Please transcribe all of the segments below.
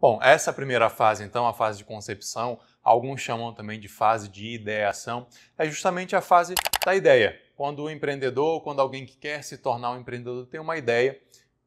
Bom, essa primeira fase, então, a fase de concepção, alguns chamam também de fase de ideação, é justamente a fase da ideia. Quando o empreendedor, quando alguém que quer se tornar um empreendedor tem uma ideia,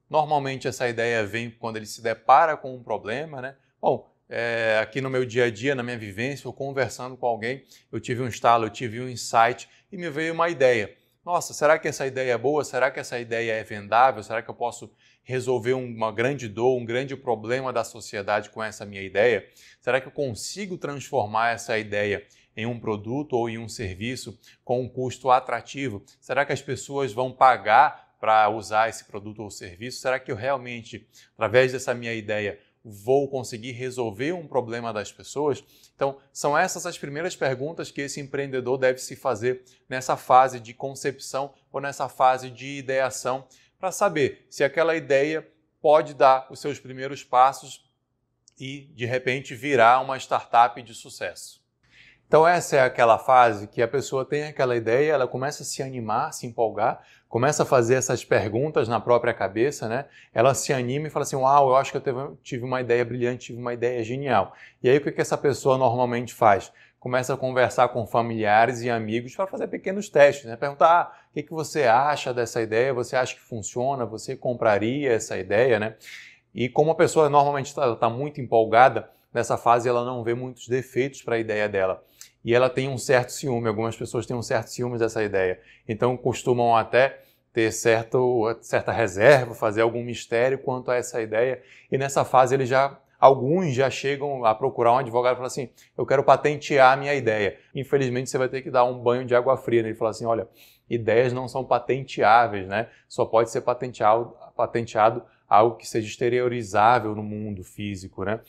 normalmente essa ideia vem quando ele se depara com um problema, né? Bom, é, aqui no meu dia a dia, na minha vivência, eu conversando com alguém, eu tive um estalo, eu tive um insight e me veio uma ideia. Nossa, será que essa ideia é boa? Será que essa ideia é vendável? Será que eu posso resolver uma grande dor, um grande problema da sociedade com essa minha ideia? Será que eu consigo transformar essa ideia em um produto ou em um serviço com um custo atrativo? Será que as pessoas vão pagar para usar esse produto ou serviço? Será que eu realmente, através dessa minha ideia, vou conseguir resolver um problema das pessoas? Então, são essas as primeiras perguntas que esse empreendedor deve se fazer nessa fase de concepção ou nessa fase de ideação para saber se aquela ideia pode dar os seus primeiros passos e, de repente, virar uma startup de sucesso. Então, essa é aquela fase que a pessoa tem aquela ideia, ela começa a se animar, se empolgar, começa a fazer essas perguntas na própria cabeça, né? Ela se anima e fala assim: Uau, eu acho que eu tive uma ideia brilhante, tive uma ideia genial. E aí, o que essa pessoa normalmente faz? começa a conversar com familiares e amigos para fazer pequenos testes, né? Perguntar ah, o que, que você acha dessa ideia, você acha que funciona, você compraria essa ideia, né? E como a pessoa normalmente está tá muito empolgada, nessa fase ela não vê muitos defeitos para a ideia dela. E ela tem um certo ciúme, algumas pessoas têm um certo ciúme dessa ideia. Então costumam até ter certo, certa reserva, fazer algum mistério quanto a essa ideia. E nessa fase ele já Alguns já chegam a procurar um advogado e falam assim: eu quero patentear a minha ideia. Infelizmente, você vai ter que dar um banho de água fria. Né? Ele fala assim: olha, ideias não são patenteáveis, né? Só pode ser patenteado, patenteado algo que seja exteriorizável no mundo físico, né?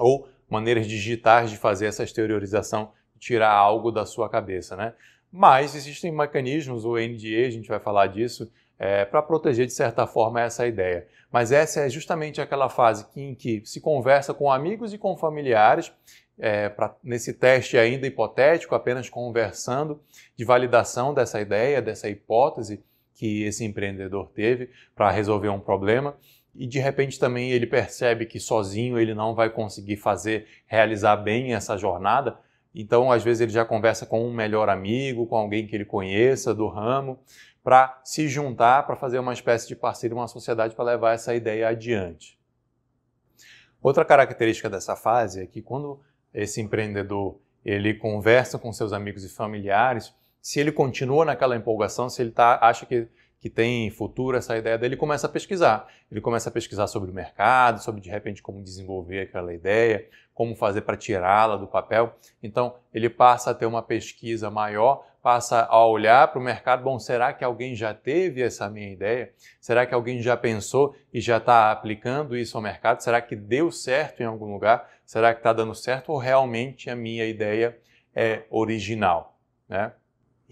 Ou maneiras digitais de fazer essa exteriorização, tirar algo da sua cabeça, né? Mas existem mecanismos, o NDA, a gente vai falar disso, é, para proteger de certa forma essa ideia. Mas essa é justamente aquela fase que, em que se conversa com amigos e com familiares, é, pra, nesse teste ainda hipotético, apenas conversando de validação dessa ideia, dessa hipótese que esse empreendedor teve para resolver um problema e de repente também ele percebe que sozinho ele não vai conseguir fazer, realizar bem essa jornada, então, às vezes, ele já conversa com um melhor amigo, com alguém que ele conheça do ramo, para se juntar, para fazer uma espécie de parceiro, uma sociedade para levar essa ideia adiante. Outra característica dessa fase é que quando esse empreendedor ele conversa com seus amigos e familiares, se ele continua naquela empolgação, se ele tá, acha que que tem futuro essa ideia dele, começa a pesquisar. Ele começa a pesquisar sobre o mercado, sobre de repente como desenvolver aquela ideia, como fazer para tirá-la do papel. Então, ele passa a ter uma pesquisa maior, passa a olhar para o mercado, bom, será que alguém já teve essa minha ideia? Será que alguém já pensou e já está aplicando isso ao mercado? Será que deu certo em algum lugar? Será que está dando certo ou realmente a minha ideia é original, né?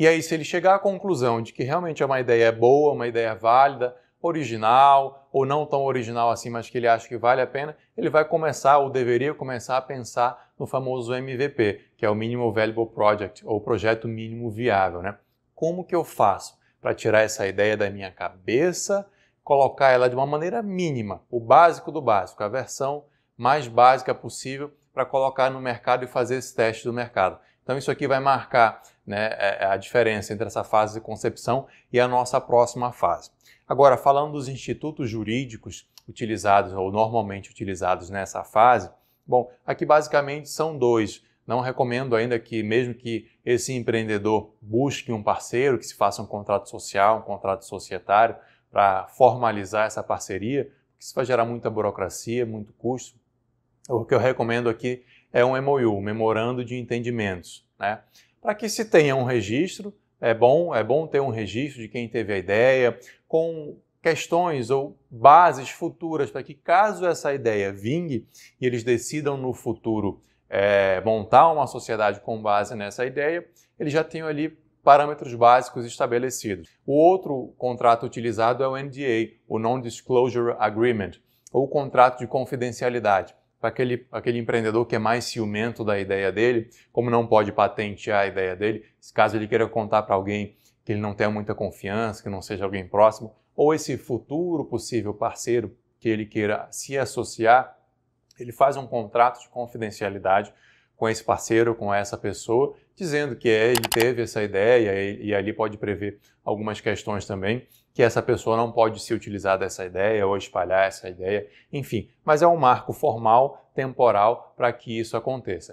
E aí, se ele chegar à conclusão de que realmente é uma ideia boa, uma ideia válida, original ou não tão original assim, mas que ele acha que vale a pena, ele vai começar ou deveria começar a pensar no famoso MVP, que é o Minimal Valuable Project ou projeto mínimo viável, né? Como que eu faço para tirar essa ideia da minha cabeça, colocar ela de uma maneira mínima, o básico do básico, a versão mais básica possível para colocar no mercado e fazer esse teste do mercado? Então, isso aqui vai marcar né, é, é a diferença entre essa fase de concepção e a nossa próxima fase. Agora, falando dos institutos jurídicos utilizados ou normalmente utilizados nessa fase, bom, aqui basicamente são dois. Não recomendo ainda que, mesmo que esse empreendedor busque um parceiro, que se faça um contrato social, um contrato societário, para formalizar essa parceria, porque isso vai gerar muita burocracia, muito custo. O que eu recomendo aqui é um MOU, Memorando de Entendimentos. Né? Para que se tenha um registro, é bom, é bom ter um registro de quem teve a ideia, com questões ou bases futuras para que, caso essa ideia vingue e eles decidam no futuro é, montar uma sociedade com base nessa ideia, eles já tenham ali parâmetros básicos estabelecidos. O outro contrato utilizado é o NDA, o Non-Disclosure Agreement, ou contrato de confidencialidade para aquele, aquele empreendedor que é mais ciumento da ideia dele, como não pode patentear a ideia dele, caso ele queira contar para alguém que ele não tenha muita confiança, que não seja alguém próximo, ou esse futuro possível parceiro que ele queira se associar, ele faz um contrato de confidencialidade com esse parceiro, com essa pessoa, dizendo que é, ele teve essa ideia e, e, ali pode prever algumas questões também, que essa pessoa não pode se utilizar dessa ideia ou espalhar essa ideia, enfim. Mas é um marco formal, temporal, para que isso aconteça.